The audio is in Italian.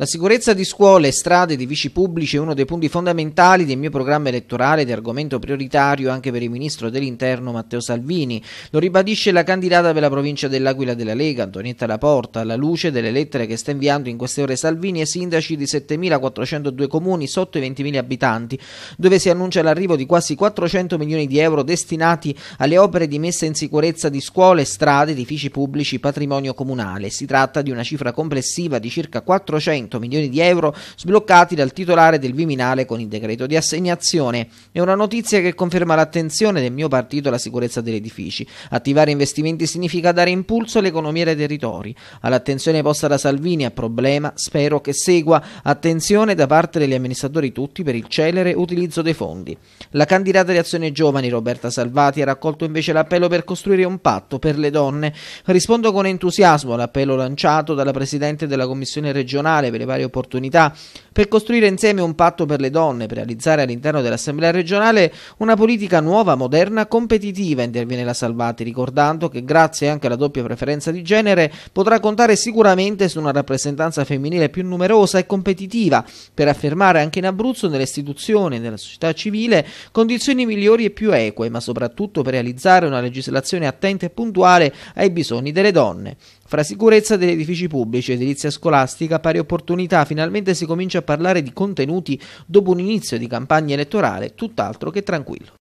La sicurezza di scuole, strade e edifici pubblici è uno dei punti fondamentali del mio programma elettorale ed argomento prioritario anche per il ministro dell'Interno Matteo Salvini. Lo ribadisce la candidata per la provincia dell'Aquila della Lega, Antonietta Laporta, alla luce delle lettere che sta inviando in queste ore Salvini ai sindaci di 7.402 comuni sotto i 20.000 abitanti, dove si annuncia l'arrivo di quasi 400 milioni di euro destinati alle opere di messa in sicurezza di scuole, strade, edifici pubblici, patrimonio comunale. Si tratta di una cifra complessiva di circa 400 100 milioni di euro sbloccati dal titolare del Viminale con il decreto di assegnazione. È una notizia che conferma l'attenzione del mio partito alla sicurezza degli edifici. Attivare investimenti significa dare impulso all'economia dei territori. All'attenzione posta da Salvini a problema spero che segua attenzione da parte degli amministratori tutti per il celere utilizzo dei fondi. La candidata di Azione Giovani Roberta Salvati ha raccolto invece l'appello per costruire un patto per le donne. Rispondo con entusiasmo all'appello lanciato dalla Presidente della Commissione regionale per le varie opportunità per costruire insieme un patto per le donne, per realizzare all'interno dell'Assemblea regionale una politica nuova, moderna, competitiva, interviene la Salvati, ricordando che grazie anche alla doppia preferenza di genere potrà contare sicuramente su una rappresentanza femminile più numerosa e competitiva per affermare anche in Abruzzo, nelle istituzioni e nella società civile, condizioni migliori e più eque, ma soprattutto per realizzare una legislazione attenta e puntuale ai bisogni delle donne. Fra sicurezza degli edifici pubblici, edilizia scolastica, pari opportunità, finalmente si comincia a parlare di contenuti dopo un inizio di campagna elettorale tutt'altro che tranquillo.